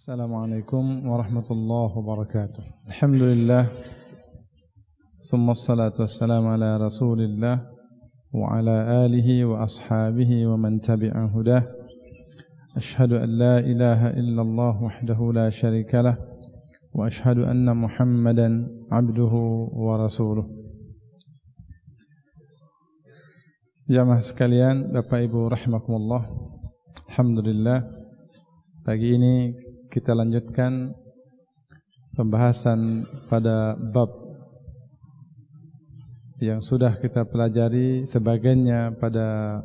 السلام عليكم ورحمة الله وبركاته الحمد لله ثم الصلاة والسلام على رسول الله وعلى آله وأصحابه ومن تبع هداه أشهد أن لا إله إلا الله وحده لا شريك له وأشهد أن محمدا عبده ورسوله يا Jamaah إبو رحمكم الله الحمد لله Pagi ini kita lanjutkan pembahasan pada bab yang sudah kita pelajari sebagiannya pada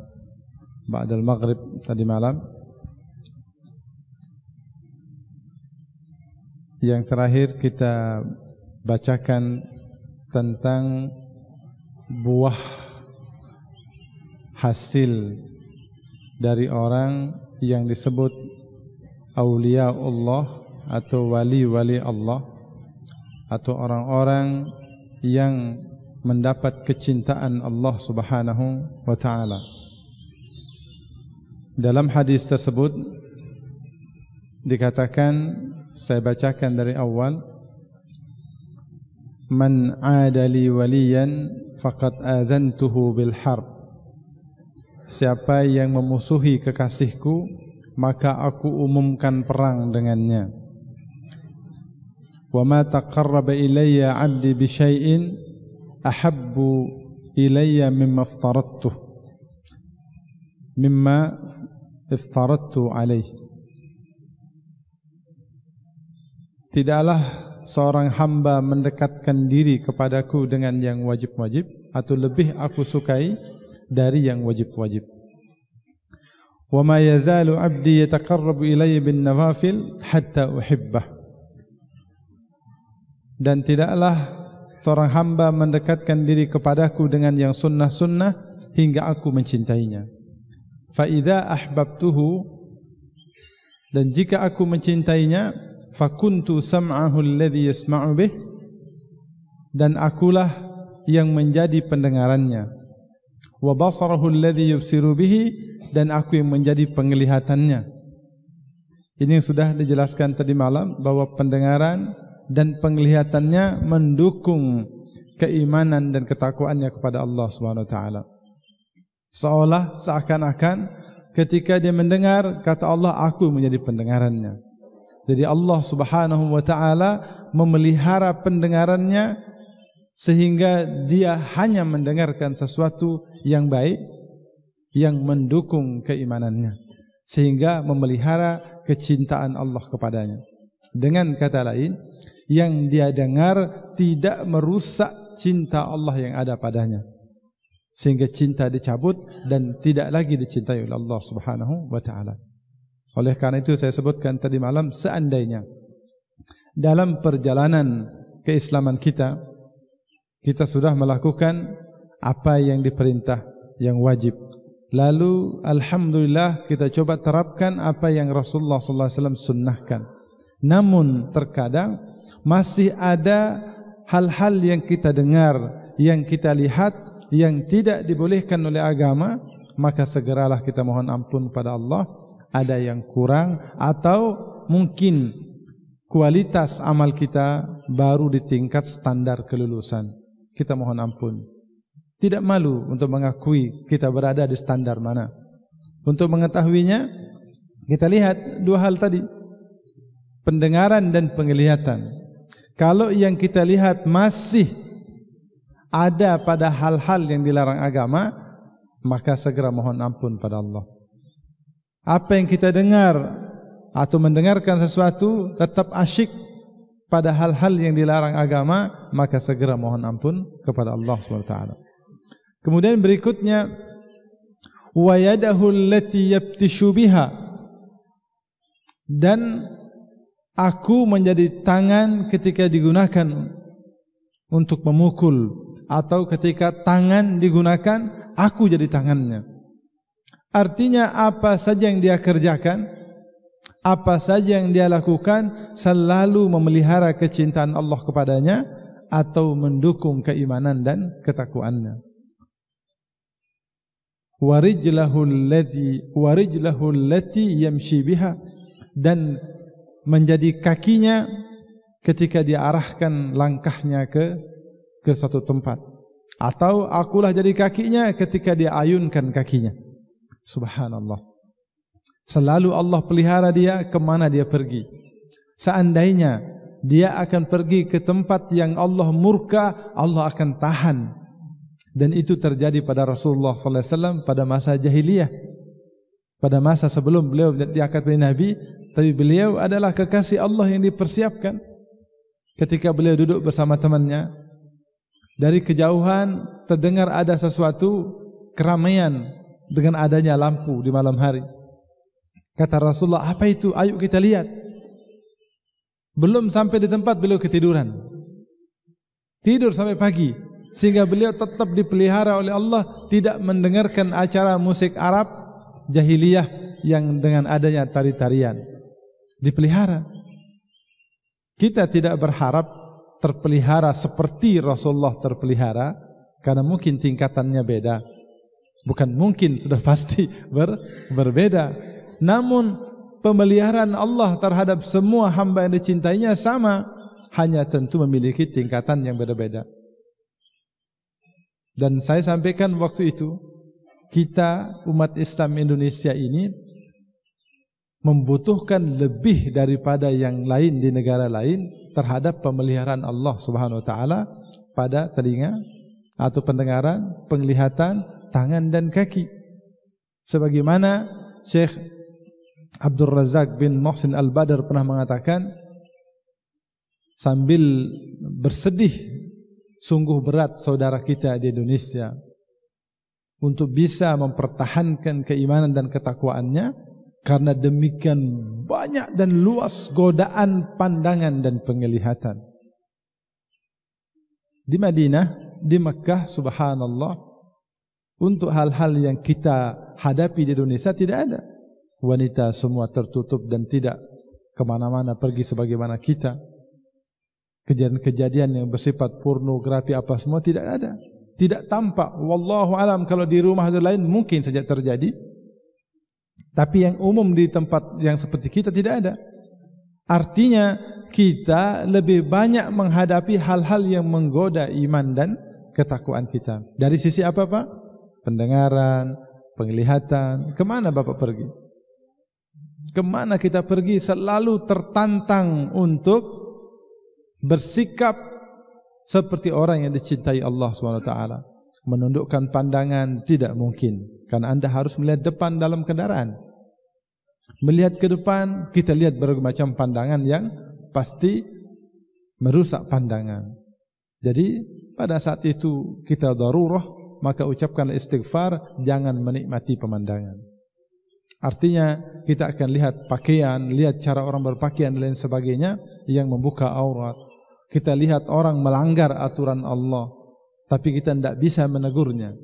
ba'dal maghrib tadi malam yang terakhir kita bacakan tentang buah hasil dari orang yang disebut Aulia Allah atau wali-wali Allah atau orang-orang yang mendapat kecintaan Allah Subhanahu wa taala. Dalam hadis tersebut dikatakan saya bacakan dari awal Man adali waliyan faqad adantuhu bil harb Siapa yang memusuhi kekasihku maka aku umumkan perang dengannya. Wa ma taqarraba ilayya 'abdi bi syai'in ahabbu ilayya mimma iftaradtu mimma iftaradtu 'alayhi. Tidaklah seorang hamba mendekatkan diri kepadaku dengan yang wajib-wajib atau lebih aku sukai dari yang wajib-wajib. وما abdi عبدي يتقرب إلي nawafil hatta أحبه dan tidaklah seorang hamba mendekatkan diri kepadaku dengan yang sunnah-sunnah hingga aku mencintainya. Fa'idha ahbabtuhu dan jika aku mencintainya fakuntu sam'ahu alladhi yasma'u bih dan akulah yang menjadi pendengarannya wa basarahu alladhi yubsiru bihi dan aku yang menjadi penglihatannya. Ini yang sudah dijelaskan tadi malam bahwa pendengaran dan penglihatannya mendukung keimanan dan ketakwaannya kepada Allah Subhanahu wa taala. Seolah seakan-akan ketika dia mendengar kata Allah aku menjadi pendengarannya. Jadi Allah Subhanahu wa taala memelihara pendengarannya sehingga dia hanya mendengarkan sesuatu yang baik yang mendukung keimanannya sehingga memelihara kecintaan Allah kepadanya dengan kata lain yang dia dengar tidak merusak cinta Allah yang ada padanya sehingga cinta dicabut dan tidak lagi dicintai oleh Allah Subhanahu wa taala oleh karena itu saya sebutkan tadi malam seandainya dalam perjalanan keislaman kita kita sudah melakukan apa yang diperintah yang wajib lalu alhamdulillah kita coba terapkan apa yang Rasulullah sallallahu alaihi wasallam sunnahkan namun terkadang masih ada hal-hal yang kita dengar yang kita lihat yang tidak dibolehkan oleh agama maka segeralah kita mohon ampun pada Allah ada yang kurang atau mungkin kualitas amal kita baru di tingkat standar kelulusan kita mohon ampun. Tidak malu untuk mengakui kita berada di standar mana. Untuk mengetahuinya, kita lihat dua hal tadi. Pendengaran dan penglihatan. Kalau yang kita lihat masih ada pada hal-hal yang dilarang agama, maka segera mohon ampun pada Allah. Apa yang kita dengar atau mendengarkan sesuatu tetap asyik pada hal-hal yang dilarang agama, maka segera mohon ampun kepada Allah Subhanahu wa Kemudian berikutnya wa yadahu allati yabtishu biha dan aku menjadi tangan ketika digunakan untuk memukul atau ketika tangan digunakan aku jadi tangannya. Artinya apa saja yang dia kerjakan, apa saja yang dia lakukan selalu memelihara kecintaan Allah kepadanya atau mendukung keimanan dan ketakwaannya. Warijlahu allazi warijlahu allati yamshi biha dan menjadi kakinya ketika dia arahkan langkahnya ke ke satu tempat atau akulah jadi kakinya ketika dia ayunkan kakinya. Subhanallah. Selalu Allah pelihara dia ke mana dia pergi. Seandainya dia akan pergi ke tempat yang Allah murka, Allah akan tahan. Dan itu terjadi pada Rasulullah sallallahu alaihi wasallam pada masa jahiliyah. Pada masa sebelum beliau diangkat menjadi nabi, tapi beliau adalah kekasih Allah yang dipersiapkan. Ketika beliau duduk bersama temannya, dari kejauhan terdengar ada sesuatu keramaian dengan adanya lampu di malam hari. Kata Rasulullah, apa itu? Ayo kita lihat. Belum sampai di tempat beliau ketiduran. Tidur sampai pagi. Sehingga beliau tetap dipelihara oleh Allah. Tidak mendengarkan acara musik Arab. Jahiliyah yang dengan adanya tari-tarian. Dipelihara. Kita tidak berharap terpelihara seperti Rasulullah terpelihara. Karena mungkin tingkatannya beda. Bukan mungkin, sudah pasti ber, berbeda namun pemeliharaan Allah terhadap semua hamba yang dicintainya sama hanya tentu memiliki tingkatan yang berbeda dan saya sampaikan waktu itu kita umat Islam Indonesia ini membutuhkan lebih daripada yang lain di negara lain terhadap pemeliharaan Allah Subhanahu wa taala pada telinga atau pendengaran, penglihatan, tangan dan kaki. Sebagaimana Syekh Abdul Razak bin Mohsin Al-Badr pernah mengatakan sambil bersedih sungguh berat saudara kita di Indonesia untuk bisa mempertahankan keimanan dan ketakwaannya karena demikian banyak dan luas godaan pandangan dan penglihatan di Madinah di Mekah subhanallah untuk hal-hal yang kita hadapi di Indonesia tidak ada wanita semua tertutup dan tidak kemana-mana pergi sebagaimana kita. Kejadian-kejadian yang bersifat pornografi apa semua tidak ada. Tidak tampak. Wallahu alam kalau di rumah atau lain mungkin saja terjadi. Tapi yang umum di tempat yang seperti kita tidak ada. Artinya kita lebih banyak menghadapi hal-hal yang menggoda iman dan ketakuan kita. Dari sisi apa Pak? Pendengaran, penglihatan, kemana Bapak pergi? kemana kita pergi selalu tertantang untuk bersikap seperti orang yang dicintai Allah SWT menundukkan pandangan tidak mungkin karena anda harus melihat depan dalam kendaraan melihat ke depan kita lihat berbagai macam pandangan yang pasti merusak pandangan jadi pada saat itu kita darurah maka ucapkan istighfar jangan menikmati pemandangan Artinya kita akan lihat pakaian, lihat cara orang berpakaian dan lain sebagainya yang membuka aurat. Kita lihat orang melanggar aturan Allah, tapi kita tidak bisa menegurnya.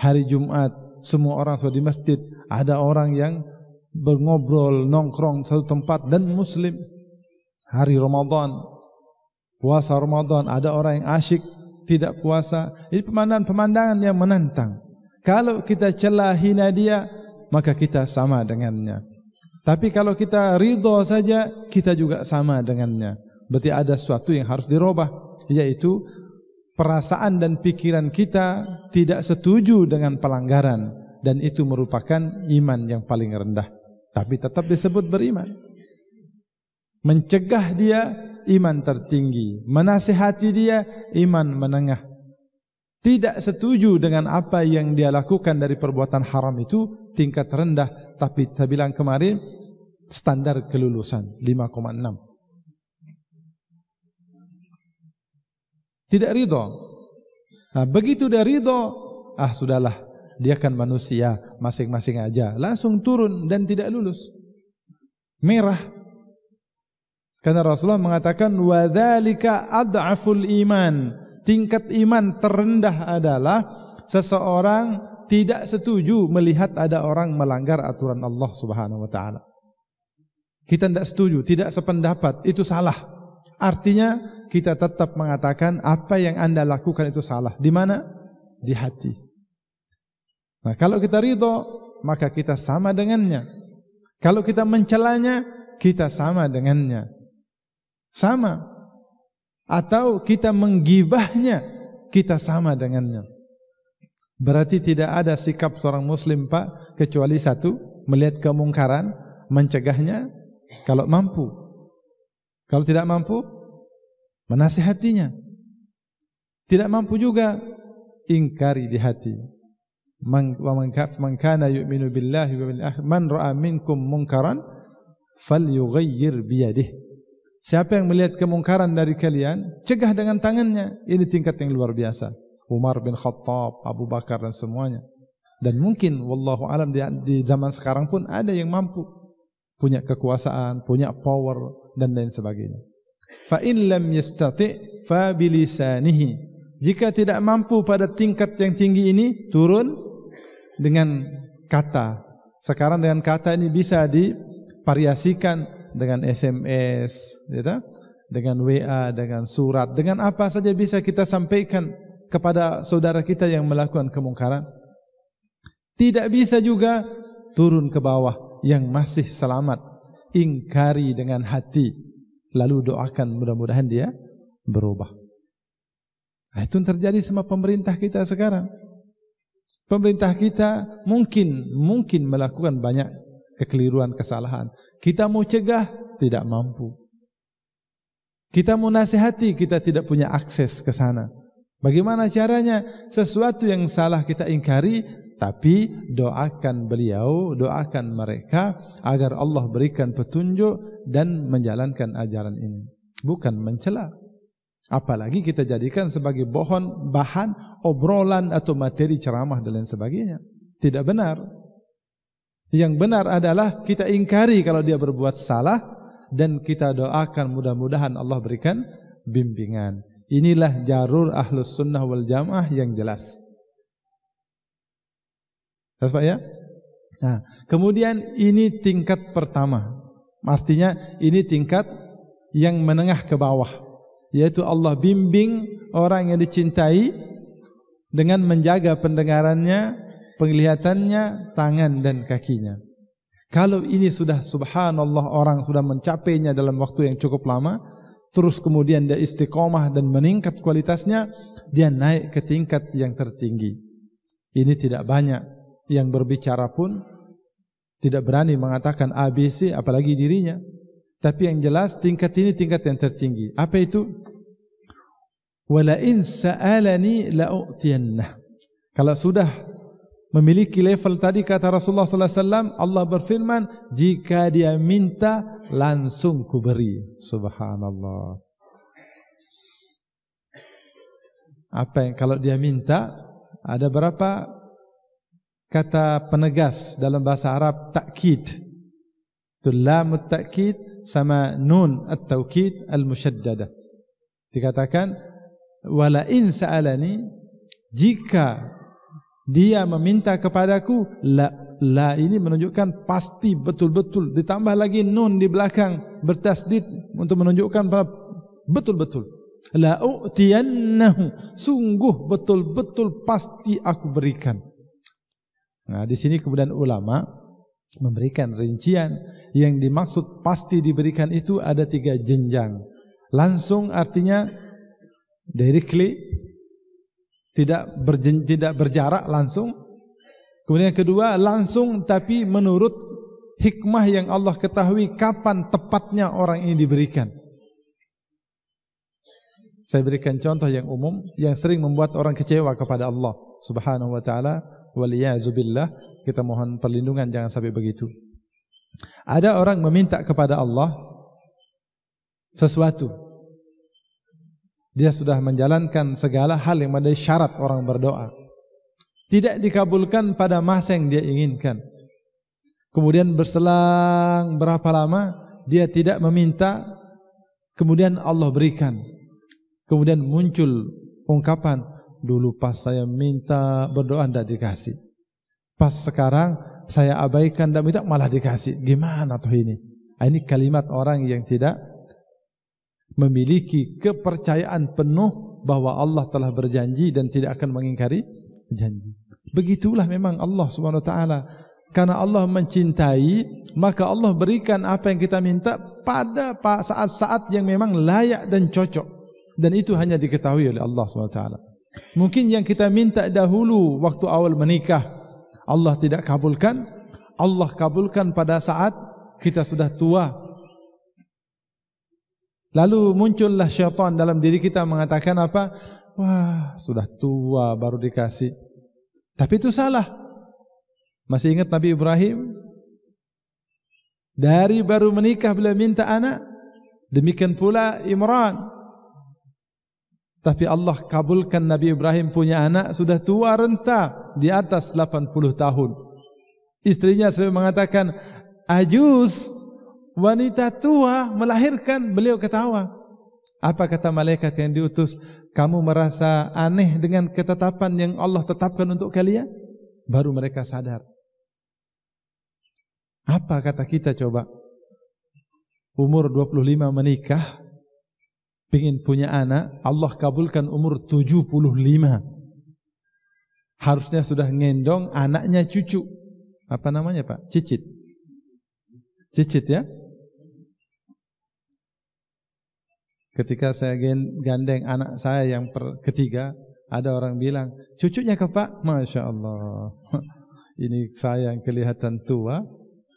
Hari Jumat, semua orang sudah di masjid, ada orang yang berngobrol, nongkrong satu tempat dan muslim. Hari Ramadan, puasa Ramadan, ada orang yang asyik tidak puasa. Ini pemandangan-pemandangan yang menantang. Kalau kita celah hina dia, maka kita sama dengannya. Tapi kalau kita ridho saja, kita juga sama dengannya. Berarti ada sesuatu yang harus dirubah, yaitu perasaan dan pikiran kita tidak setuju dengan pelanggaran dan itu merupakan iman yang paling rendah. Tapi tetap disebut beriman. Mencegah dia iman tertinggi, menasihati dia iman menengah. Tidak setuju dengan apa yang dia lakukan dari perbuatan haram itu tingkat rendah tapi saya bilang kemarin standar kelulusan 5.6 tidak ridho nah ha, begitu dia ridho ah sudahlah dia kan manusia masing-masing aja langsung turun dan tidak lulus merah karena Rasulullah mengatakan wa wadzalika ad'aful iman tingkat iman terendah adalah seseorang tidak setuju melihat ada orang melanggar aturan Allah Subhanahu wa taala. Kita tidak setuju, tidak sependapat, itu salah. Artinya kita tetap mengatakan apa yang Anda lakukan itu salah. Di mana? Di hati. Nah, kalau kita ridho, maka kita sama dengannya. Kalau kita mencelanya, kita sama dengannya. Sama. Atau kita menggibahnya, kita sama dengannya. Berarti tidak ada sikap seorang muslim pak kecuali satu, melihat kemungkaran, mencegahnya kalau mampu. Kalau tidak mampu, menasihatinya. Tidak mampu juga, ingkari di hati. Man, kana yu'minu billahi wa bil akhir, man ra'a minkum munkaran falyughayyir biyadih. Siapa yang melihat kemungkaran dari kalian, cegah dengan tangannya. Ini tingkat yang luar biasa. Umar bin Khattab, Abu Bakar dan semuanya. Dan mungkin wallahu alam di, di zaman sekarang pun ada yang mampu punya kekuasaan, punya power dan lain sebagainya. Fa in lam yastati fa bilisanihi. Jika tidak mampu pada tingkat yang tinggi ini turun dengan kata. Sekarang dengan kata ini bisa divariasikan dengan SMS, Dengan WA, dengan surat, dengan apa saja bisa kita sampaikan kepada saudara kita yang melakukan kemungkaran. Tidak bisa juga turun ke bawah yang masih selamat. Ingkari dengan hati. Lalu doakan mudah-mudahan dia berubah. Nah, itu terjadi sama pemerintah kita sekarang. Pemerintah kita mungkin mungkin melakukan banyak kekeliruan, kesalahan. Kita mau cegah, tidak mampu. Kita mau nasihati, kita tidak punya akses ke sana. Bagaimana caranya? Sesuatu yang salah kita ingkari, tapi doakan beliau, doakan mereka agar Allah berikan petunjuk dan menjalankan ajaran ini. Bukan mencela. Apalagi kita jadikan sebagai bohon, bahan, obrolan atau materi ceramah dan lain sebagainya. Tidak benar. Yang benar adalah kita ingkari kalau dia berbuat salah dan kita doakan mudah-mudahan Allah berikan bimbingan. Inilah jarur ahlus sunnah wal jamaah yang jelas. Jelas pak ya? Nah, kemudian ini tingkat pertama. Artinya ini tingkat yang menengah ke bawah. Yaitu Allah bimbing orang yang dicintai dengan menjaga pendengarannya, penglihatannya, tangan dan kakinya. Kalau ini sudah subhanallah orang sudah mencapainya dalam waktu yang cukup lama, terus kemudian dia istiqomah dan meningkat kualitasnya, dia naik ke tingkat yang tertinggi. Ini tidak banyak yang berbicara pun tidak berani mengatakan ABC apalagi dirinya. Tapi yang jelas tingkat ini tingkat yang tertinggi. Apa itu? Wala in sa'alani la'utiyannah. Kalau sudah memiliki level tadi kata Rasulullah sallallahu alaihi wasallam Allah berfirman jika dia minta langsung kuberi subhanallah apa yang kalau dia minta ada berapa kata penegas dalam bahasa Arab takkid tu lam takkid sama nun at taukid al musyaddadah dikatakan wala in sa'alani jika dia meminta kepadaku la la ini menunjukkan pasti betul-betul ditambah lagi nun di belakang bertasdid untuk menunjukkan betul-betul la u'tiyannahu sungguh betul-betul pasti aku berikan nah di sini kemudian ulama memberikan rincian yang dimaksud pasti diberikan itu ada tiga jenjang langsung artinya directly tidak berjen, tidak berjarak langsung. Kemudian yang kedua, langsung tapi menurut hikmah yang Allah ketahui kapan tepatnya orang ini diberikan. Saya berikan contoh yang umum yang sering membuat orang kecewa kepada Allah Subhanahu wa taala waliyazubillah kita mohon perlindungan jangan sampai begitu. Ada orang meminta kepada Allah sesuatu dia sudah menjalankan segala hal yang menjadi syarat orang berdoa. Tidak dikabulkan pada masa yang dia inginkan. Kemudian berselang berapa lama, dia tidak meminta, kemudian Allah berikan. Kemudian muncul ungkapan, dulu pas saya minta berdoa tidak dikasih. Pas sekarang saya abaikan dan minta malah dikasih. Gimana tuh ini? Ini kalimat orang yang tidak memiliki kepercayaan penuh bahwa Allah telah berjanji dan tidak akan mengingkari janji. Begitulah memang Allah Subhanahu wa taala. Karena Allah mencintai, maka Allah berikan apa yang kita minta pada saat-saat yang memang layak dan cocok. Dan itu hanya diketahui oleh Allah Subhanahu wa taala. Mungkin yang kita minta dahulu waktu awal menikah Allah tidak kabulkan, Allah kabulkan pada saat kita sudah tua Lalu muncullah syaitan dalam diri kita mengatakan apa? Wah, sudah tua baru dikasih. Tapi itu salah. Masih ingat Nabi Ibrahim? Dari baru menikah beliau minta anak. Demikian pula Imran. Tapi Allah kabulkan Nabi Ibrahim punya anak sudah tua renta di atas 80 tahun. Istrinya sampai mengatakan, ajus wanita tua melahirkan beliau ketawa apa kata malaikat yang diutus kamu merasa aneh dengan ketetapan yang Allah tetapkan untuk kalian baru mereka sadar apa kata kita coba umur 25 menikah ingin punya anak Allah kabulkan umur 75 harusnya sudah ngendong anaknya cucu apa namanya pak cicit cicit ya Ketika saya gandeng anak saya yang ketiga, ada orang bilang, cucunya ke Pak? Masya Allah. Ini saya yang kelihatan tua.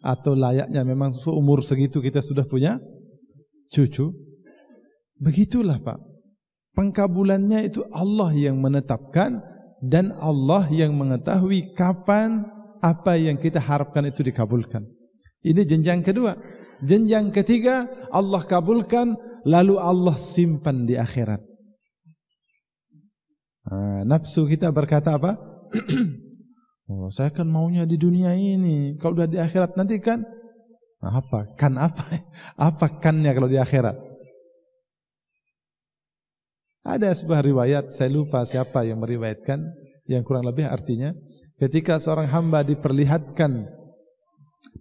Atau layaknya memang umur segitu kita sudah punya cucu. Begitulah Pak. Pengkabulannya itu Allah yang menetapkan dan Allah yang mengetahui kapan apa yang kita harapkan itu dikabulkan. Ini jenjang kedua. Jenjang ketiga Allah kabulkan lalu Allah simpan di akhirat. Nah, nafsu kita berkata apa? oh, saya kan maunya di dunia ini. Kalau udah di akhirat nanti kan nah, apa? Kan apa? Apa kannya kalau di akhirat? Ada sebuah riwayat, saya lupa siapa yang meriwayatkan, yang kurang lebih artinya, ketika seorang hamba diperlihatkan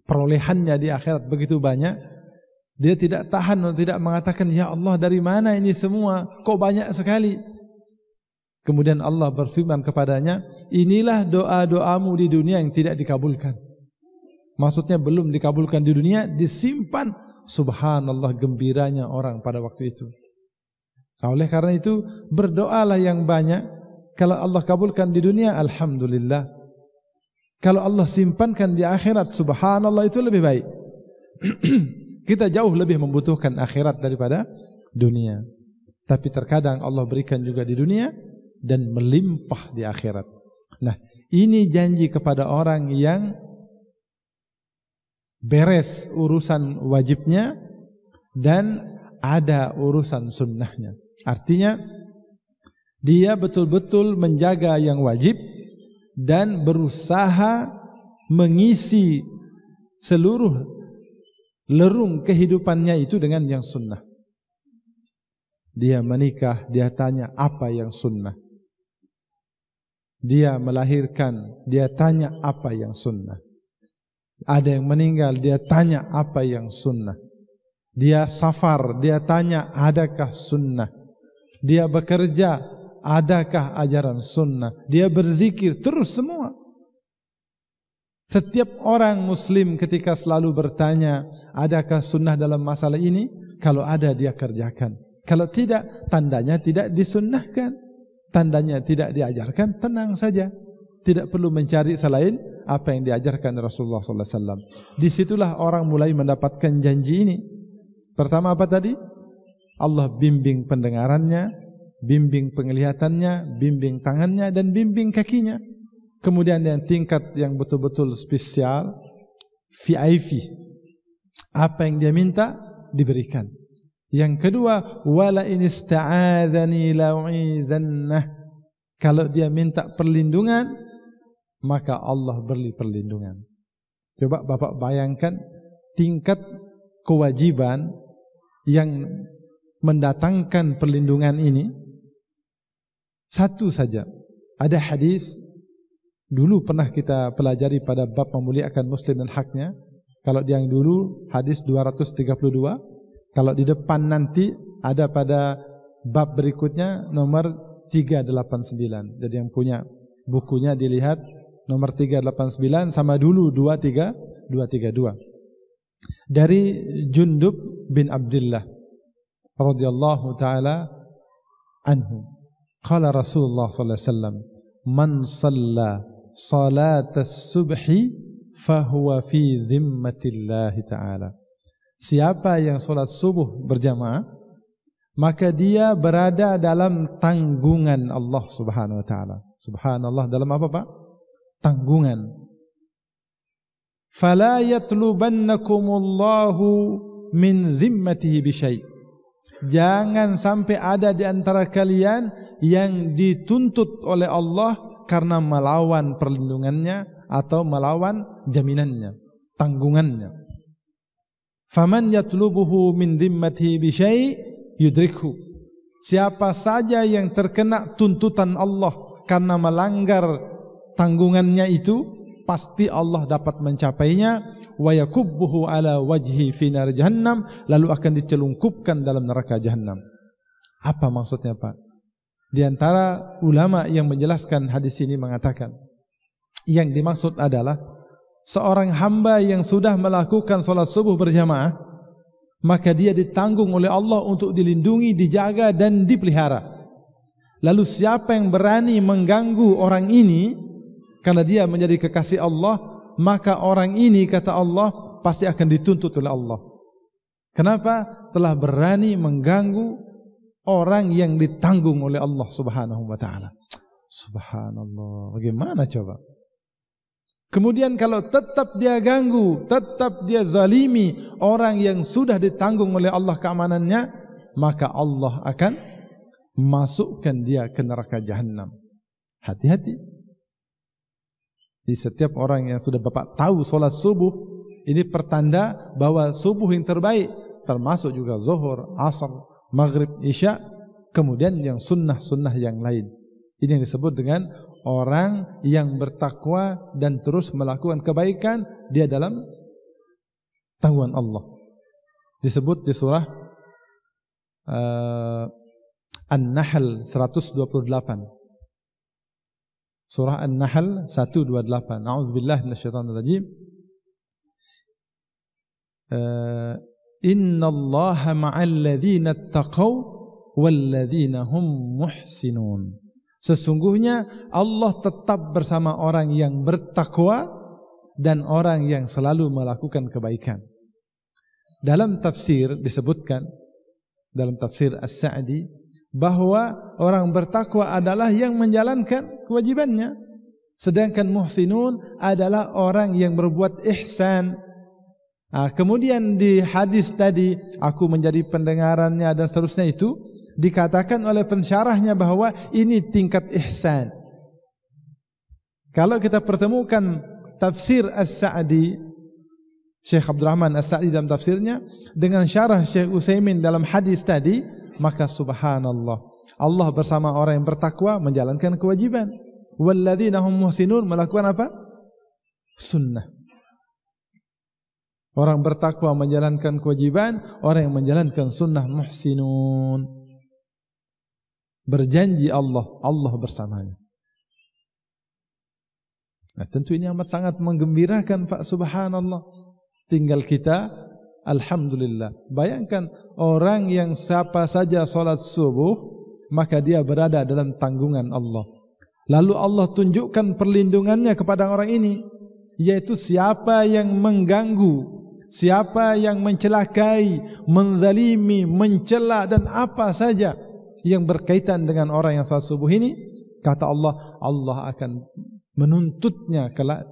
perolehannya di akhirat begitu banyak, Dia tidak tahan dan tidak mengatakan Ya Allah dari mana ini semua Kok banyak sekali Kemudian Allah berfirman kepadanya Inilah doa-doamu di dunia yang tidak dikabulkan Maksudnya belum dikabulkan di dunia Disimpan Subhanallah gembiranya orang pada waktu itu nah, Oleh karena itu Berdoalah yang banyak Kalau Allah kabulkan di dunia Alhamdulillah Kalau Allah simpankan di akhirat Subhanallah itu lebih baik Kita jauh lebih membutuhkan akhirat daripada dunia. Tapi terkadang Allah berikan juga di dunia dan melimpah di akhirat. Nah, ini janji kepada orang yang beres urusan wajibnya dan ada urusan sunnahnya. Artinya, dia betul-betul menjaga yang wajib dan berusaha mengisi seluruh lerung kehidupannya itu dengan yang sunnah. Dia menikah, dia tanya apa yang sunnah. Dia melahirkan, dia tanya apa yang sunnah. Ada yang meninggal, dia tanya apa yang sunnah. Dia safar, dia tanya adakah sunnah. Dia bekerja, adakah ajaran sunnah. Dia berzikir, terus semua. Setiap orang muslim ketika selalu bertanya Adakah sunnah dalam masalah ini? Kalau ada dia kerjakan Kalau tidak, tandanya tidak disunnahkan Tandanya tidak diajarkan, tenang saja Tidak perlu mencari selain apa yang diajarkan Rasulullah Sallallahu Alaihi Wasallam. Disitulah orang mulai mendapatkan janji ini Pertama apa tadi? Allah bimbing pendengarannya Bimbing penglihatannya Bimbing tangannya dan bimbing kakinya Kemudian yang tingkat yang betul-betul spesial VIP. Apa yang dia minta diberikan. Yang kedua, wala in ista'adzani la'izannah. Kalau dia minta perlindungan, maka Allah beri perlindungan. Coba Bapak bayangkan tingkat kewajiban yang mendatangkan perlindungan ini satu saja. Ada hadis dulu pernah kita pelajari pada bab memuliakan muslim dan haknya kalau yang dulu hadis 232 kalau di depan nanti ada pada bab berikutnya nomor 389 jadi yang punya bukunya dilihat nomor 389 sama dulu 23 232 dari Jundub bin Abdullah radhiyallahu taala anhu qala Rasulullah sallallahu alaihi wasallam man sallaa salatas subhi fahuwa fi zimmatillah ta'ala. Siapa yang salat subuh berjamaah, maka dia berada dalam tanggungan Allah subhanahu wa ta'ala. Subhanallah dalam apa pak? Tanggungan. Fala yatlubannakumullahu min zimmatihi bishayt. Jangan sampai ada di antara kalian yang dituntut oleh Allah karena melawan perlindungannya atau melawan jaminannya, tanggungannya. Faman yatlubuhu min dimmati bi yudrikhu. Siapa saja yang terkena tuntutan Allah karena melanggar tanggungannya itu, pasti Allah dapat mencapainya wa yakubbuhu ala wajhi fi nar jahannam lalu akan dicelungkupkan dalam neraka jahannam. Apa maksudnya Pak? Di antara ulama yang menjelaskan hadis ini mengatakan yang dimaksud adalah seorang hamba yang sudah melakukan solat subuh berjamaah maka dia ditanggung oleh Allah untuk dilindungi, dijaga dan dipelihara. Lalu siapa yang berani mengganggu orang ini karena dia menjadi kekasih Allah, maka orang ini kata Allah pasti akan dituntut oleh Allah. Kenapa? Telah berani mengganggu orang yang ditanggung oleh Allah Subhanahu wa taala. Subhanallah. Bagaimana coba? Kemudian kalau tetap dia ganggu, tetap dia zalimi orang yang sudah ditanggung oleh Allah keamanannya, maka Allah akan masukkan dia ke neraka jahanam. Hati-hati. Di setiap orang yang sudah Bapak tahu solat subuh, ini pertanda bahwa subuh yang terbaik termasuk juga zuhur, asar maghrib, isya, kemudian yang sunnah-sunnah yang lain. Ini yang disebut dengan orang yang bertakwa dan terus melakukan kebaikan dia dalam tahuan Allah. Disebut di surah uh, An-Nahl 128. Surah An-Nahl 128. A'udzubillah minasyaitonir rajim. Uh, eh, Inna Allah ma'alladhina attaqaw Walladhina hum muhsinun Sesungguhnya Allah tetap bersama orang yang bertakwa Dan orang yang selalu melakukan kebaikan Dalam tafsir disebutkan Dalam tafsir As-Sa'di Bahawa orang bertakwa adalah yang menjalankan kewajibannya Sedangkan muhsinun adalah orang yang berbuat Ihsan Ha, kemudian di hadis tadi aku menjadi pendengarannya dan seterusnya itu dikatakan oleh pensyarahnya bahawa ini tingkat ihsan. Kalau kita pertemukan tafsir As-Sa'di Syekh Abdul Rahman As-Sa'di dalam tafsirnya dengan syarah Syekh Utsaimin dalam hadis tadi, maka subhanallah. Allah bersama orang yang bertakwa menjalankan kewajiban. Walladzina hum muhsinun melakukan apa? Sunnah. Orang bertakwa menjalankan kewajiban, orang yang menjalankan sunnah muhsinun. Berjanji Allah, Allah bersamanya. Nah, tentu ini amat sangat menggembirakan Pak Subhanallah. Tinggal kita, Alhamdulillah. Bayangkan orang yang siapa saja solat subuh, maka dia berada dalam tanggungan Allah. Lalu Allah tunjukkan perlindungannya kepada orang ini, yaitu siapa yang mengganggu siapa yang mencelakai, menzalimi, mencela dan apa saja yang berkaitan dengan orang yang salat subuh ini, kata Allah, Allah akan menuntutnya kelak.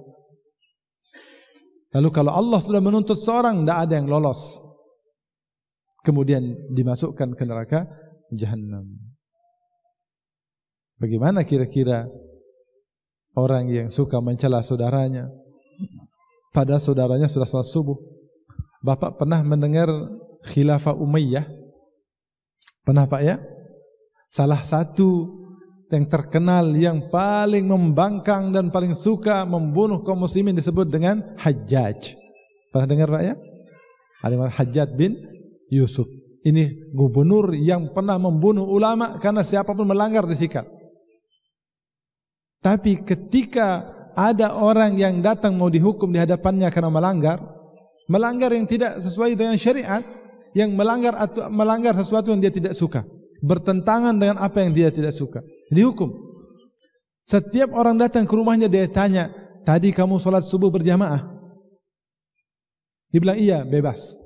Lalu kalau Allah sudah menuntut seorang, tidak ada yang lolos. Kemudian dimasukkan ke neraka jahannam. Bagaimana kira-kira orang yang suka mencela saudaranya, pada saudaranya sudah salat subuh, Bapak pernah mendengar khilafah Umayyah? Pernah Pak ya? Salah satu yang terkenal yang paling membangkang dan paling suka membunuh kaum muslimin disebut dengan Hajjaj. Pernah dengar Pak ya? Alimah Hajjaj bin Yusuf. Ini gubernur yang pernah membunuh ulama karena siapapun melanggar disikat. Tapi ketika ada orang yang datang mau dihukum di hadapannya karena melanggar, melanggar yang tidak sesuai dengan syariat yang melanggar atau melanggar sesuatu yang dia tidak suka bertentangan dengan apa yang dia tidak suka dihukum setiap orang datang ke rumahnya dia tanya tadi kamu solat subuh berjamaah dibilang iya bebas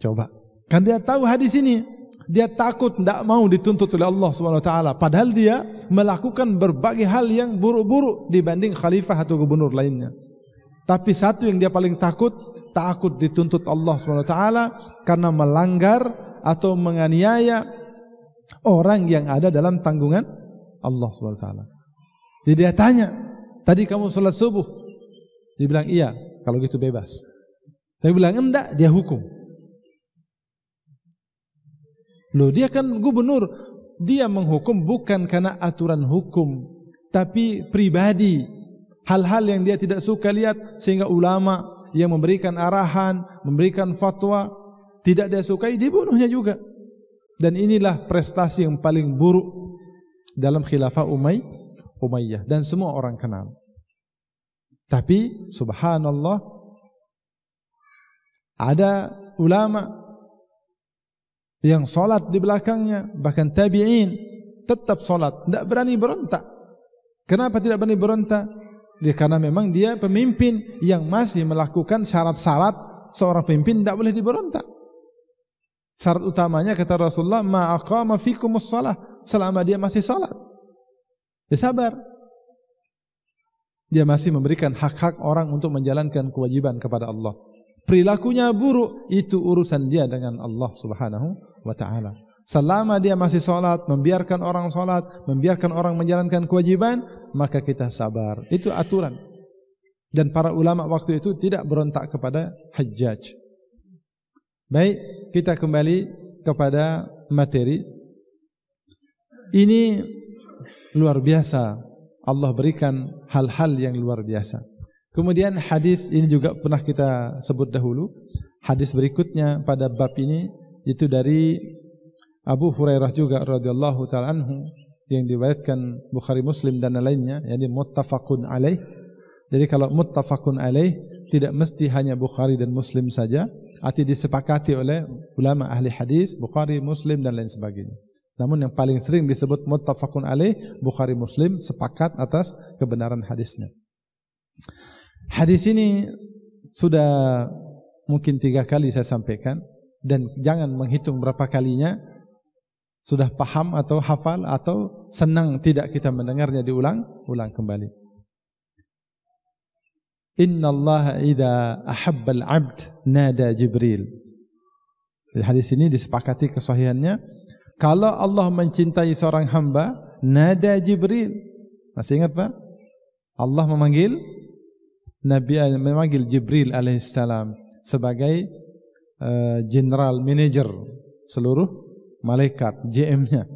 coba kan dia tahu hadis ini dia takut tidak mau dituntut oleh Allah Subhanahu wa taala padahal dia melakukan berbagai hal yang buruk-buruk dibanding khalifah atau gubernur lainnya tapi satu yang dia paling takut takut dituntut Allah SWT karena melanggar atau menganiaya orang yang ada dalam tanggungan Allah SWT. Jadi dia tanya, tadi kamu sholat subuh? Dia bilang, iya, kalau gitu bebas. Tapi bilang, enggak, dia hukum. Loh, dia kan gubernur, dia menghukum bukan karena aturan hukum, tapi pribadi. Hal-hal yang dia tidak suka lihat, sehingga ulama, yang memberikan arahan, memberikan fatwa, tidak dia sukai dibunuhnya juga. Dan inilah prestasi yang paling buruk dalam khilafah Umay, Umayyah dan semua orang kenal. Tapi subhanallah ada ulama yang salat di belakangnya bahkan tabi'in tetap salat tidak berani berontak. Kenapa tidak berani berontak? dia karena memang dia pemimpin yang masih melakukan syarat-syarat seorang pemimpin tidak boleh diberontak. Syarat utamanya kata Rasulullah, ma'akama fikum salah selama dia masih solat. Dia sabar. Dia masih memberikan hak-hak orang untuk menjalankan kewajiban kepada Allah. Perilakunya buruk itu urusan dia dengan Allah Subhanahu wa taala. Selama dia masih salat, membiarkan orang salat, membiarkan orang menjalankan kewajiban, maka kita sabar. Itu aturan. Dan para ulama waktu itu tidak berontak kepada Hajjaj. Baik, kita kembali kepada materi. Ini luar biasa. Allah berikan hal-hal yang luar biasa. Kemudian hadis ini juga pernah kita sebut dahulu. Hadis berikutnya pada bab ini itu dari Abu Hurairah juga radhiyallahu taala anhu yang diwayatkan Bukhari Muslim dan lainnya yakni muttafaqun alaih jadi kalau muttafaqun alaih tidak mesti hanya Bukhari dan Muslim saja arti disepakati oleh ulama ahli hadis Bukhari Muslim dan lain sebagainya namun yang paling sering disebut muttafaqun alaih Bukhari Muslim sepakat atas kebenaran hadisnya hadis ini sudah mungkin tiga kali saya sampaikan dan jangan menghitung berapa kalinya sudah paham atau hafal atau senang tidak kita mendengarnya diulang ulang kembali Inna Allah ida idha al abd nada Jibril Di hadis ini disepakati kesuhiannya Kalau Allah mencintai seorang hamba Nada Jibril Masih ingat Pak? Allah memanggil Nabi eh, memanggil Jibril alaihissalam sebagai uh, general manager seluruh malaikat JM-nya.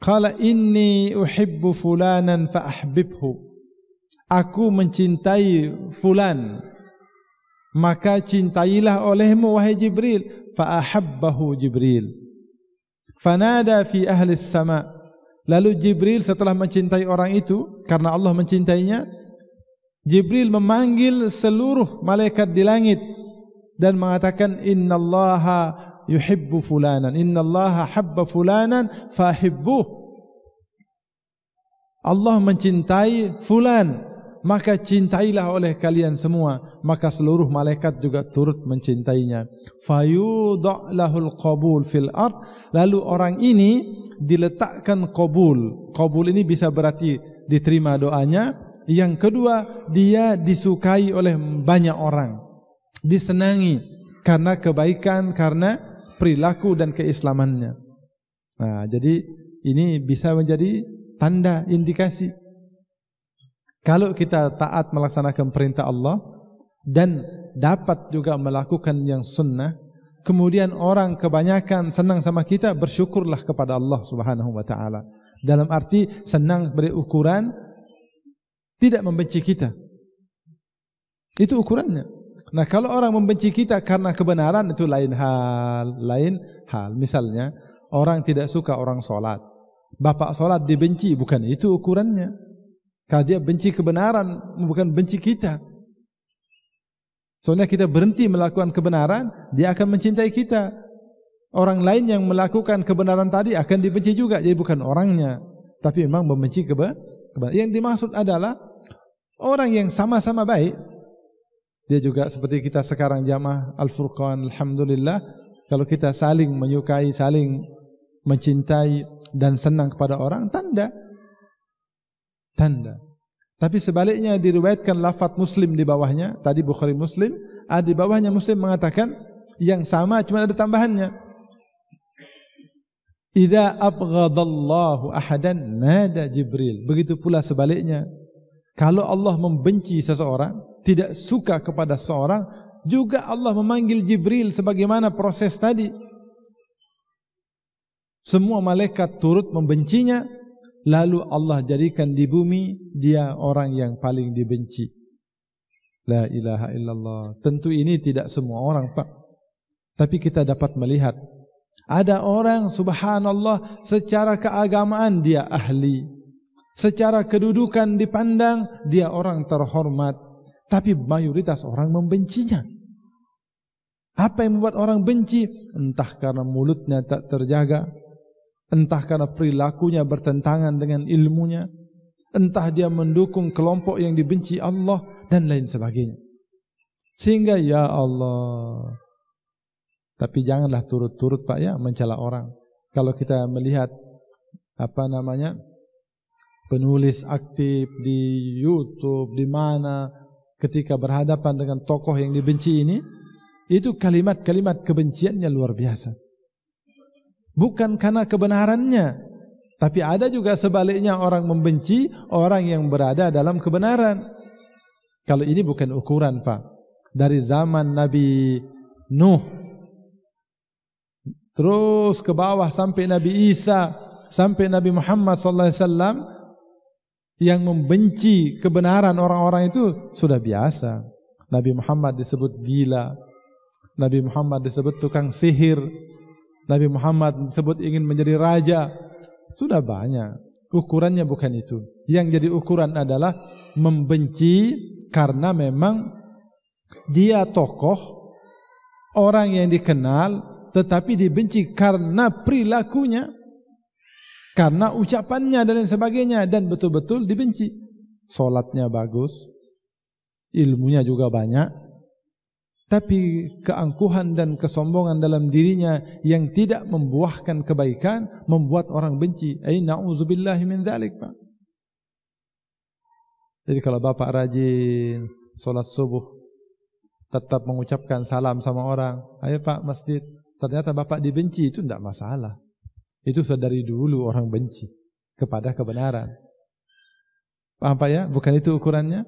Qala inni uhibbu fulanan fa ahbibhu. Aku mencintai fulan. Maka cintailah olehmu wahai Jibril fa ahabbahu Jibril. Fanada fi ahli sama. Lalu Jibril setelah mencintai orang itu karena Allah mencintainya, Jibril memanggil seluruh malaikat di langit dan mengatakan innallaha yuhibbu fulanan Inna innallaha habba fulanan fahibbu Allah mencintai fulan maka cintailah oleh kalian semua maka seluruh malaikat juga turut mencintainya fayudh lahul qabul fil ard lalu orang ini diletakkan qabul qabul ini bisa berarti diterima doanya yang kedua dia disukai oleh banyak orang disenangi karena kebaikan, karena perilaku dan keislamannya. Nah, jadi ini bisa menjadi tanda indikasi kalau kita taat melaksanakan perintah Allah dan dapat juga melakukan yang sunnah, kemudian orang kebanyakan senang sama kita bersyukurlah kepada Allah Subhanahu wa taala. Dalam arti senang beri ukuran tidak membenci kita. Itu ukurannya. Nah kalau orang membenci kita karena kebenaran itu lain hal, lain hal. Misalnya orang tidak suka orang solat, bapak solat dibenci bukan itu ukurannya. Kalau dia benci kebenaran bukan benci kita. Soalnya kita berhenti melakukan kebenaran dia akan mencintai kita. Orang lain yang melakukan kebenaran tadi akan dibenci juga jadi bukan orangnya. Tapi memang membenci kebenaran. Yang dimaksud adalah orang yang sama-sama baik dia juga seperti kita sekarang jamaah Al-Furqan alhamdulillah kalau kita saling menyukai saling mencintai dan senang kepada orang tanda tanda tapi sebaliknya diriwayatkan lafaz Muslim di bawahnya tadi Bukhari Muslim ada ah, di bawahnya Muslim mengatakan yang sama cuma ada tambahannya Idza abghadallahu ahadan nada Jibril begitu pula sebaliknya kalau Allah membenci seseorang, tidak suka kepada seseorang, juga Allah memanggil Jibril sebagaimana proses tadi. Semua malaikat turut membencinya, lalu Allah jadikan di bumi dia orang yang paling dibenci. La ilaha illallah. Tentu ini tidak semua orang, Pak. Tapi kita dapat melihat ada orang subhanallah secara keagamaan dia ahli, secara kedudukan dipandang dia orang terhormat tapi mayoritas orang membencinya apa yang membuat orang benci entah karena mulutnya tak terjaga entah karena perilakunya bertentangan dengan ilmunya entah dia mendukung kelompok yang dibenci Allah dan lain sebagainya sehingga ya Allah tapi janganlah turut-turut Pak ya mencela orang kalau kita melihat apa namanya penulis aktif di YouTube di mana ketika berhadapan dengan tokoh yang dibenci ini itu kalimat-kalimat kebenciannya luar biasa bukan karena kebenarannya tapi ada juga sebaliknya orang membenci orang yang berada dalam kebenaran kalau ini bukan ukuran Pak dari zaman Nabi Nuh terus ke bawah sampai Nabi Isa sampai Nabi Muhammad sallallahu alaihi wasallam yang membenci kebenaran orang-orang itu sudah biasa. Nabi Muhammad disebut gila. Nabi Muhammad disebut tukang sihir. Nabi Muhammad disebut ingin menjadi raja. Sudah banyak. Ukurannya bukan itu. Yang jadi ukuran adalah membenci karena memang dia tokoh orang yang dikenal tetapi dibenci karena perilakunya karena ucapannya dan lain sebagainya dan betul-betul dibenci. Solatnya bagus, ilmunya juga banyak, tapi keangkuhan dan kesombongan dalam dirinya yang tidak membuahkan kebaikan membuat orang benci. Ai na'udzubillahi min zalik, Pak. Jadi kalau bapak rajin solat subuh tetap mengucapkan salam sama orang, ayo Pak masjid, ternyata bapak dibenci itu tidak masalah. Itu sudah dari dulu orang benci kepada kebenaran. Paham Pak ya? Bukan itu ukurannya?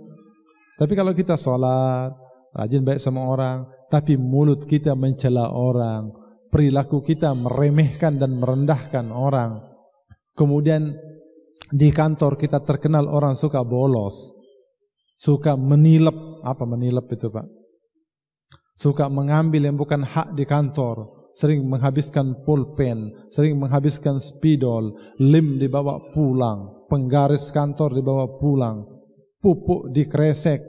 Tapi kalau kita sholat, rajin baik sama orang, tapi mulut kita mencela orang, perilaku kita meremehkan dan merendahkan orang, kemudian di kantor kita terkenal orang suka bolos, suka menilep, apa menilep itu Pak? Suka mengambil yang bukan hak di kantor, sering menghabiskan pulpen, sering menghabiskan spidol, lim dibawa pulang, penggaris kantor dibawa pulang, pupuk dikresek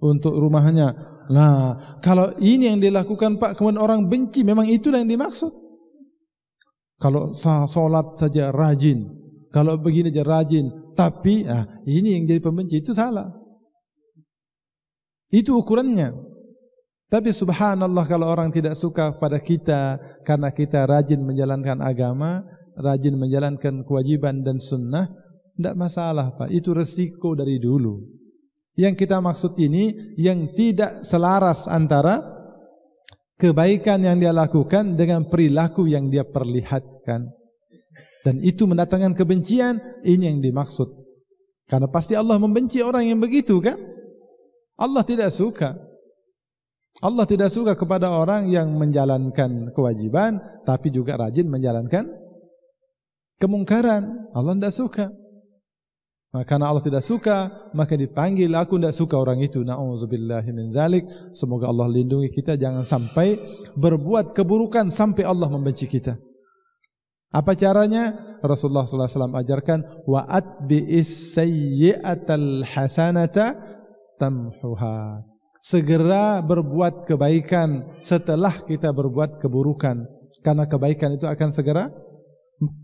untuk rumahnya. Nah, kalau ini yang dilakukan Pak, kemudian orang benci, memang itulah yang dimaksud. Kalau salat saja rajin, kalau begini saja rajin, tapi nah, ini yang jadi pembenci, itu salah. Itu ukurannya. Tapi subhanallah kalau orang tidak suka pada kita karena kita rajin menjalankan agama, rajin menjalankan kewajiban dan sunnah, tidak masalah Pak. Itu resiko dari dulu. Yang kita maksud ini yang tidak selaras antara kebaikan yang dia lakukan dengan perilaku yang dia perlihatkan. Dan itu mendatangkan kebencian, ini yang dimaksud. Karena pasti Allah membenci orang yang begitu kan? Allah tidak suka. Allah tidak suka kepada orang yang menjalankan kewajiban tapi juga rajin menjalankan kemungkaran. Allah tidak suka. Maka karena Allah tidak suka, maka dipanggil aku tidak suka orang itu. Nauzubillahi min zalik. Semoga Allah lindungi kita jangan sampai berbuat keburukan sampai Allah membenci kita. Apa caranya? Rasulullah sallallahu alaihi wasallam ajarkan wa atbi'is sayyi'atal hasanata tamhuha segera berbuat kebaikan setelah kita berbuat keburukan karena kebaikan itu akan segera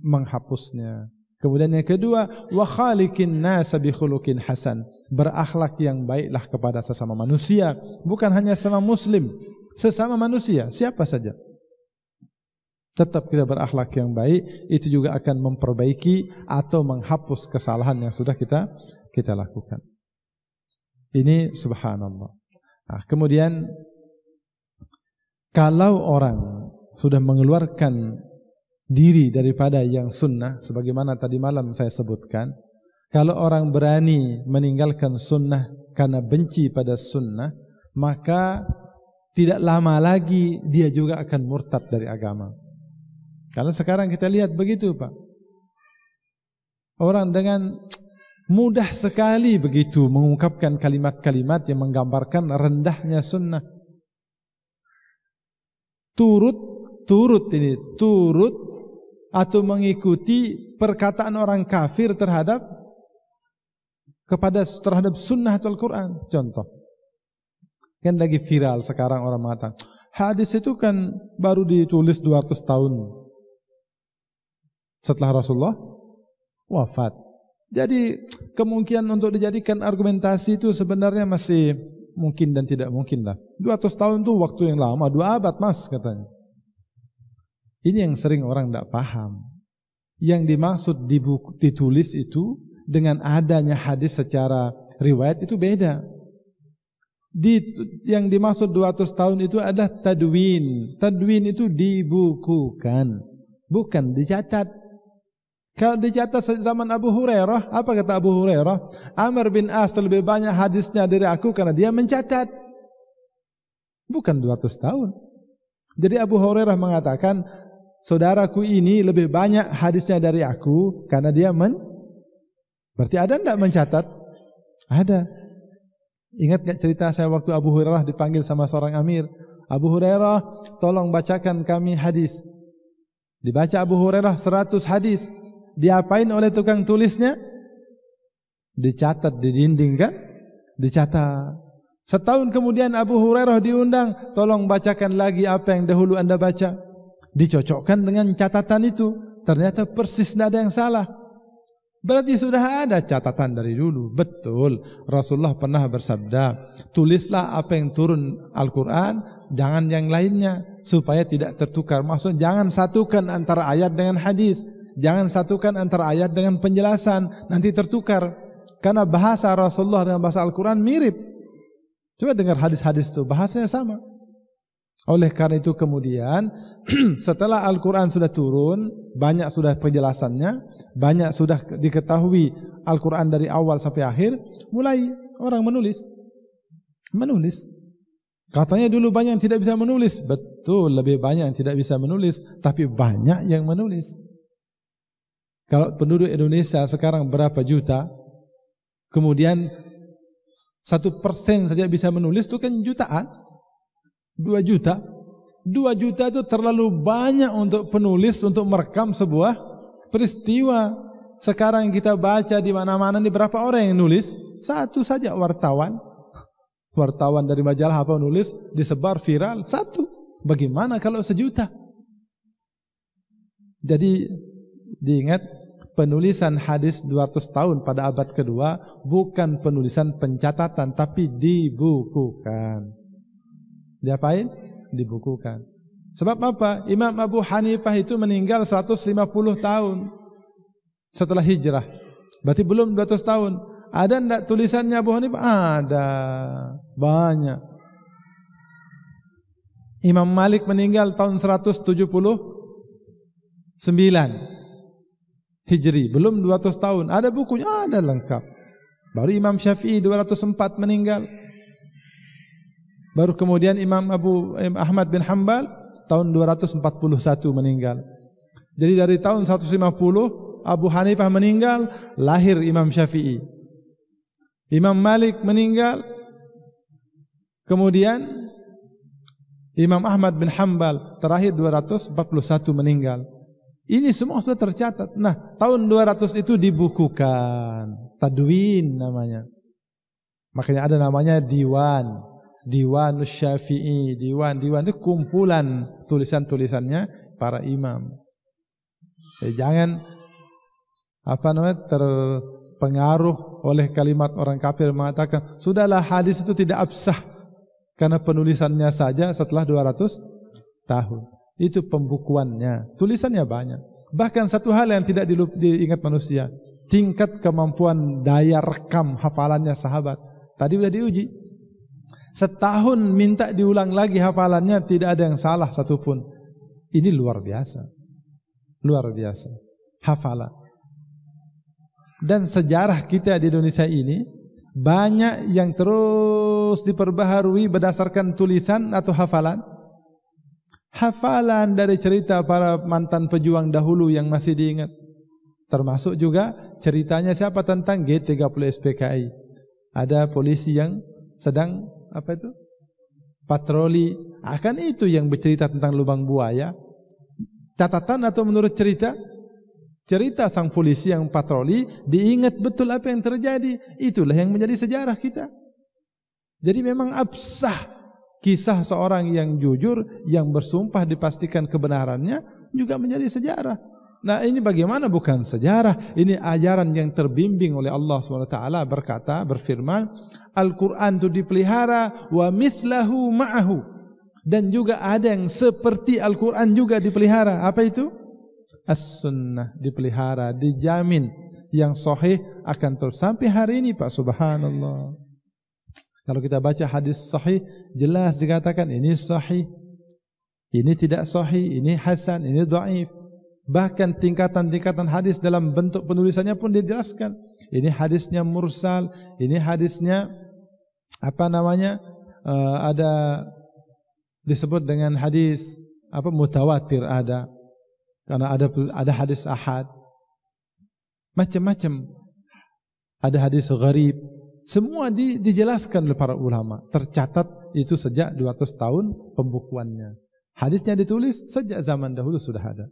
menghapusnya kemudian yang kedua wa khaliqin nasa bi khuluqin hasan berakhlak yang baiklah kepada sesama manusia bukan hanya sesama muslim sesama manusia siapa saja tetap kita berakhlak yang baik itu juga akan memperbaiki atau menghapus kesalahan yang sudah kita kita lakukan ini subhanallah Nah, kemudian kalau orang sudah mengeluarkan diri daripada yang sunnah, sebagaimana tadi malam saya sebutkan, kalau orang berani meninggalkan sunnah karena benci pada sunnah, maka tidak lama lagi dia juga akan murtad dari agama. Kalau sekarang kita lihat begitu, Pak. Orang dengan Mudah sekali begitu mengungkapkan kalimat-kalimat yang menggambarkan rendahnya sunnah. Turut, turut ini, turut atau mengikuti perkataan orang kafir terhadap kepada terhadap sunnah atau Al-Quran. Contoh, kan lagi viral sekarang orang mengatakan, hadis itu kan baru ditulis 200 tahun setelah Rasulullah wafat. Jadi kemungkinan untuk dijadikan argumentasi itu sebenarnya masih mungkin dan tidak mungkin lah. 200 tahun itu waktu yang lama, dua abad mas katanya. Ini yang sering orang tidak paham. Yang dimaksud ditulis itu dengan adanya hadis secara riwayat itu beda. Di, yang dimaksud 200 tahun itu adalah tadwin. Tadwin itu dibukukan, bukan dicatat. Kalau dicatat zaman Abu Hurairah, apa kata Abu Hurairah? Amr bin As lebih banyak hadisnya dari aku karena dia mencatat. Bukan 200 tahun. Jadi Abu Hurairah mengatakan, saudaraku ini lebih banyak hadisnya dari aku karena dia men Berarti ada tidak mencatat? Ada. Ingat tidak cerita saya waktu Abu Hurairah dipanggil sama seorang amir? Abu Hurairah, tolong bacakan kami hadis. Dibaca Abu Hurairah 100 hadis diapain oleh tukang tulisnya? Dicatat di dinding kan? Dicatat. Setahun kemudian Abu Hurairah diundang, tolong bacakan lagi apa yang dahulu anda baca. Dicocokkan dengan catatan itu. Ternyata persis tidak ada yang salah. Berarti sudah ada catatan dari dulu. Betul. Rasulullah pernah bersabda, tulislah apa yang turun Al-Quran, jangan yang lainnya. Supaya tidak tertukar. Maksud jangan satukan antara ayat dengan hadis. Jangan satukan antara ayat dengan penjelasan, nanti tertukar. Karena bahasa Rasulullah dengan bahasa Al-Quran mirip. Coba dengar hadis-hadis itu, bahasanya sama. Oleh karena itu kemudian, setelah Al-Quran sudah turun, banyak sudah penjelasannya, banyak sudah diketahui Al-Quran dari awal sampai akhir, mulai orang menulis. Menulis. Katanya dulu banyak yang tidak bisa menulis. Betul, lebih banyak yang tidak bisa menulis. Tapi banyak yang menulis. Kalau penduduk Indonesia sekarang berapa juta, kemudian satu persen saja bisa menulis itu kan jutaan, dua juta, dua juta itu terlalu banyak untuk penulis untuk merekam sebuah peristiwa. Sekarang kita baca di mana-mana di berapa orang yang nulis? Satu saja wartawan. Wartawan dari majalah apa nulis disebar viral satu. Bagaimana kalau sejuta? Jadi Diingat penulisan hadis 200 tahun pada abad kedua bukan penulisan pencatatan tapi dibukukan. Diapain? Dibukukan. Sebab apa? Imam Abu Hanifah itu meninggal 150 tahun setelah hijrah. Berarti belum 200 tahun. Ada ndak tulisannya Abu Hanifah? Ada. Banyak. Imam Malik meninggal tahun 179. Hijri, belum 200 tahun. Ada bukunya, ada lengkap. Baru Imam Syafi'i 204 meninggal. Baru kemudian Imam Abu Imam Ahmad bin Hanbal tahun 241 meninggal. Jadi dari tahun 150 Abu Hanifah meninggal, lahir Imam Syafi'i. Imam Malik meninggal. Kemudian Imam Ahmad bin Hanbal terakhir 241 meninggal. Ini semua sudah tercatat. Nah, tahun 200 itu dibukukan. Tadwin namanya. Makanya ada namanya Diwan. Diwan Syafi'i. Diwan, Diwan itu kumpulan tulisan-tulisannya para imam. Jadi eh, jangan apa namanya terpengaruh oleh kalimat orang kafir mengatakan sudahlah hadis itu tidak absah karena penulisannya saja setelah 200 tahun. Itu pembukuannya. Tulisannya banyak. Bahkan satu hal yang tidak diingat manusia, tingkat kemampuan daya rekam hafalannya sahabat. Tadi sudah diuji. Setahun minta diulang lagi hafalannya tidak ada yang salah satupun. Ini luar biasa. Luar biasa. Hafalan. Dan sejarah kita di Indonesia ini banyak yang terus diperbaharui berdasarkan tulisan atau hafalan hafalan dari cerita para mantan pejuang dahulu yang masih diingat. Termasuk juga ceritanya siapa tentang G30 SPKI. Ada polisi yang sedang apa itu? patroli. Akan itu yang bercerita tentang lubang buaya. Catatan atau menurut cerita? Cerita sang polisi yang patroli diingat betul apa yang terjadi. Itulah yang menjadi sejarah kita. Jadi memang absah kisah seorang yang jujur yang bersumpah dipastikan kebenarannya juga menjadi sejarah. Nah, ini bagaimana bukan sejarah? Ini ajaran yang terbimbing oleh Allah Swt berkata berfirman, "Al-Qur'an itu dipelihara wa mislahu ma'ahu." Dan juga ada yang seperti Al-Qur'an juga dipelihara. Apa itu? As-Sunnah dipelihara, dijamin yang sahih akan terus sampai hari ini, Pak Subhanallah. Kalau kita baca hadis sahih, jelas dikatakan ini sahih, ini tidak sahih, ini hasan, ini dhaif. Bahkan tingkatan-tingkatan hadis dalam bentuk penulisannya pun dijelaskan. Ini hadisnya mursal, ini hadisnya apa namanya? Eh, ada disebut dengan hadis apa mutawatir ada karena ada ada hadis ahad macam-macam ada hadis gharib semua di, dijelaskan oleh para ulama tercatat itu sejak 200 tahun pembukuannya hadisnya ditulis sejak zaman dahulu sudah ada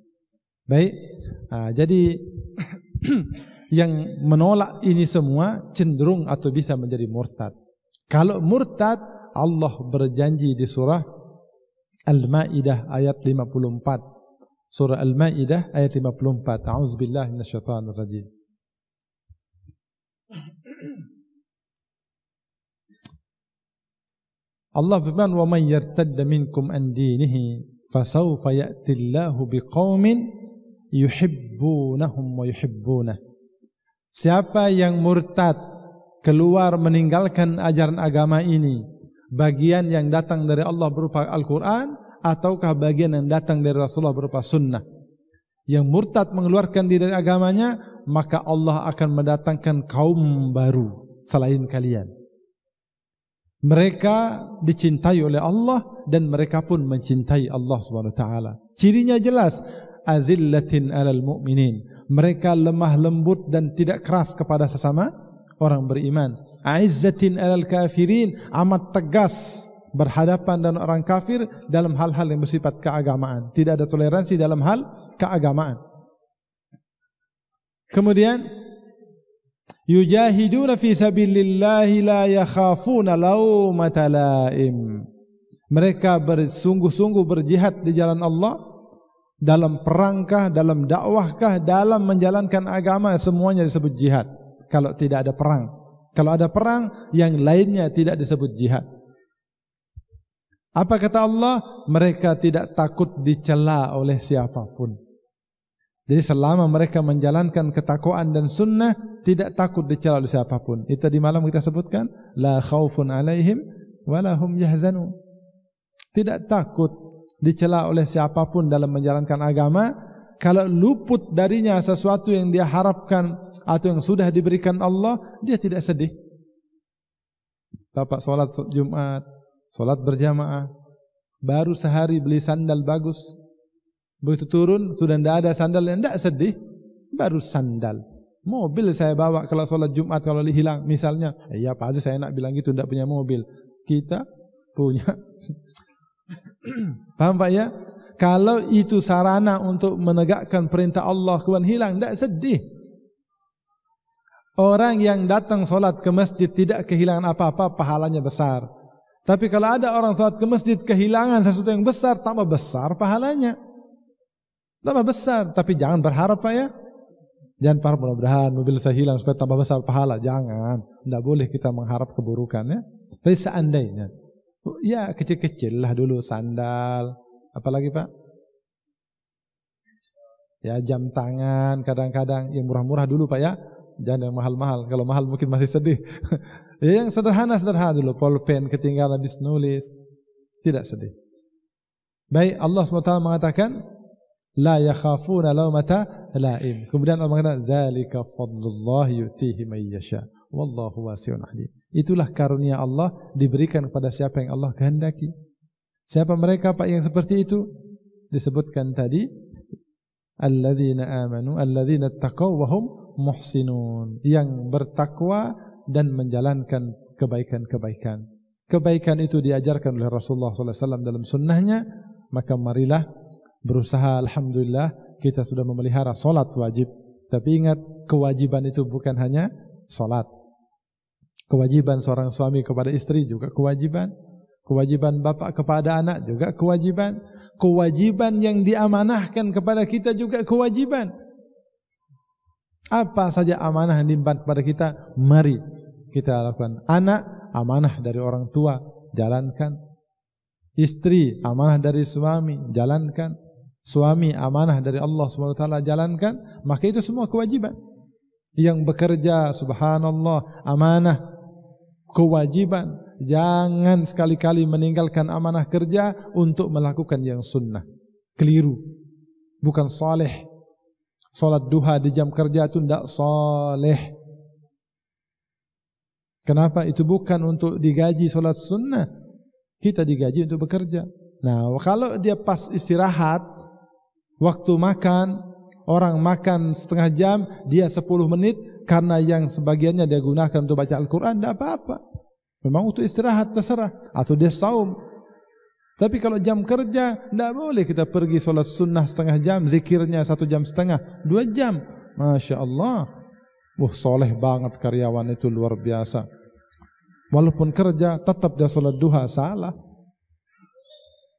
baik nah, ha, jadi yang menolak ini semua cenderung atau bisa menjadi murtad kalau murtad Allah berjanji di surah Al-Maidah ayat 54 surah Al-Maidah ayat 54 a'udzubillahi minasyaitonir rajim Allah berfirman wa man yartadda minkum an dinihi fasawfa ya'ti Allahu biqaumin yuhibbunahum wa yuhibbuna Siapa yang murtad keluar meninggalkan ajaran agama ini bagian yang datang dari Allah berupa Al-Qur'an ataukah bagian yang datang dari Rasulullah berupa sunnah yang murtad mengeluarkan diri dari agamanya maka Allah akan mendatangkan kaum baru selain kalian mereka dicintai oleh Allah dan mereka pun mencintai Allah Subhanahu wa taala. Cirinya jelas azillatin alal mu'minin. Mereka lemah lembut dan tidak keras kepada sesama orang beriman. Aizzatin alal kafirin, amat tegas berhadapan dengan orang kafir dalam hal-hal yang bersifat keagamaan. Tidak ada toleransi dalam hal keagamaan. Kemudian yujahiduna fi sabilillahi la yakhafuna laumata laim mereka bersungguh-sungguh berjihad di jalan Allah dalam perangkah dalam dakwahkah dalam menjalankan agama semuanya disebut jihad kalau tidak ada perang kalau ada perang yang lainnya tidak disebut jihad apa kata Allah mereka tidak takut dicela oleh siapapun jadi selama mereka menjalankan ketakwaan dan sunnah, tidak takut dicela oleh siapapun. Itu di malam kita sebutkan, la khawfun alaihim wa lahum yahzanu. Tidak takut dicela oleh siapapun dalam menjalankan agama. Kalau luput darinya sesuatu yang dia harapkan atau yang sudah diberikan Allah, dia tidak sedih. Bapak solat Jumat, solat berjamaah, baru sehari beli sandal bagus, Begitu turun sudah tidak ada sandal yang tidak sedih, baru sandal. Mobil saya bawa kalau solat Jumat kalau hilang misalnya, iya eh, apa aja saya nak bilang gitu tidak punya mobil. Kita punya. Paham Pak ya? Kalau itu sarana untuk menegakkan perintah Allah kemudian hilang tidak sedih. Orang yang datang solat ke masjid tidak kehilangan apa-apa, pahalanya besar. Tapi kalau ada orang sholat ke masjid kehilangan sesuatu yang besar, tambah besar pahalanya. Tambah besar, tapi jangan berharap Pak ya. Jangan berharap mudah-mudahan mobil saya hilang supaya tambah besar pahala. Jangan. Tidak boleh kita mengharap keburukan ya. Tapi seandainya. Ya kecil-kecil lah dulu sandal. Apalagi Pak? Ya jam tangan kadang-kadang yang murah-murah dulu Pak ya. Jangan yang mahal-mahal. Kalau mahal mungkin masih sedih. ya, yang sederhana-sederhana dulu. pen, ketinggalan habis nulis. Tidak sedih. Baik Allah SWT Mengatakan la yakhafuna laumata laim. Kemudian Allah mengatakan zalika fadlullah yutihi may yasha. Wallahu wasi'un alim. Itulah karunia Allah diberikan kepada siapa yang Allah kehendaki. Siapa mereka Pak yang seperti itu? Disebutkan tadi alladzina amanu alladzina taqaw wa hum muhsinun yang bertakwa dan menjalankan kebaikan-kebaikan. Kebaikan itu diajarkan oleh Rasulullah SAW dalam sunnahnya, maka marilah berusaha alhamdulillah kita sudah memelihara solat wajib. Tapi ingat kewajiban itu bukan hanya solat. Kewajiban seorang suami kepada istri juga kewajiban. Kewajiban bapak kepada anak juga kewajiban. Kewajiban yang diamanahkan kepada kita juga kewajiban. Apa saja amanah yang diimpan kepada kita, mari kita lakukan. Anak, amanah dari orang tua, jalankan. Istri, amanah dari suami, jalankan suami amanah dari Allah Subhanahu wa taala jalankan, maka itu semua kewajiban. Yang bekerja subhanallah amanah kewajiban, jangan sekali-kali meninggalkan amanah kerja untuk melakukan yang sunnah. Keliru. Bukan saleh. Salat duha di jam kerja itu tidak saleh. Kenapa? Itu bukan untuk digaji salat sunnah. Kita digaji untuk bekerja. Nah, kalau dia pas istirahat, Waktu makan, orang makan setengah jam, dia sepuluh menit karena yang sebagiannya dia gunakan untuk baca Al-Qur'an tidak apa-apa. Memang untuk istirahat terserah atau dia saum. Tapi kalau jam kerja tidak boleh kita pergi salat sunnah setengah jam, zikirnya satu jam setengah, dua jam. Masya Allah Wah soleh banget karyawan itu luar biasa. Walaupun kerja tetap dia salat duha salah.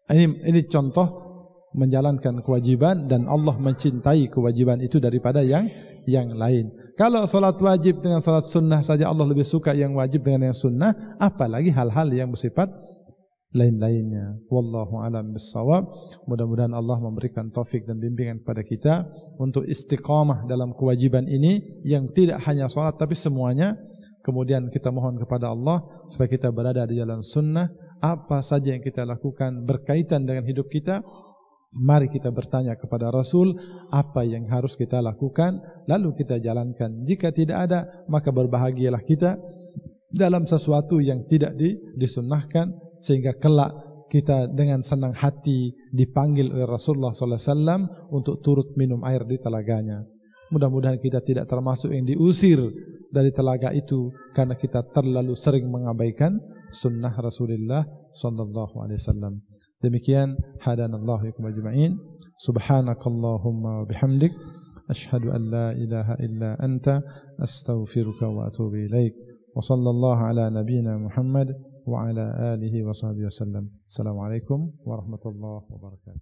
Ini ini contoh menjalankan kewajiban dan Allah mencintai kewajiban itu daripada yang yang lain. Kalau solat wajib dengan solat sunnah saja Allah lebih suka yang wajib dengan yang sunnah, apalagi hal-hal yang bersifat lain-lainnya. Wallahu a'lam bissawab. Mudah-mudahan Allah memberikan taufik dan bimbingan kepada kita untuk istiqamah dalam kewajiban ini yang tidak hanya solat tapi semuanya. Kemudian kita mohon kepada Allah supaya kita berada di jalan sunnah. Apa saja yang kita lakukan berkaitan dengan hidup kita, Mari kita bertanya kepada Rasul apa yang harus kita lakukan lalu kita jalankan. Jika tidak ada maka berbahagialah kita dalam sesuatu yang tidak di, disunnahkan sehingga kelak kita dengan senang hati dipanggil oleh Rasulullah Sallallahu Alaihi Wasallam untuk turut minum air di telaganya. Mudah-mudahan kita tidak termasuk yang diusir dari telaga itu karena kita terlalu sering mengabaikan sunnah Rasulullah Sallallahu Alaihi Wasallam. Demikian hadan hadanallahu yakum ajma'in. Subhanakallahumma bihamdik. Ashhadu an la ilaha illa anta astaghfiruka wa atubu ilaik. Wa sallallahu ala nabiyyina Muhammad wa ala alihi wa sahbihi wasallam. Assalamualaikum warahmatullahi wabarakatuh.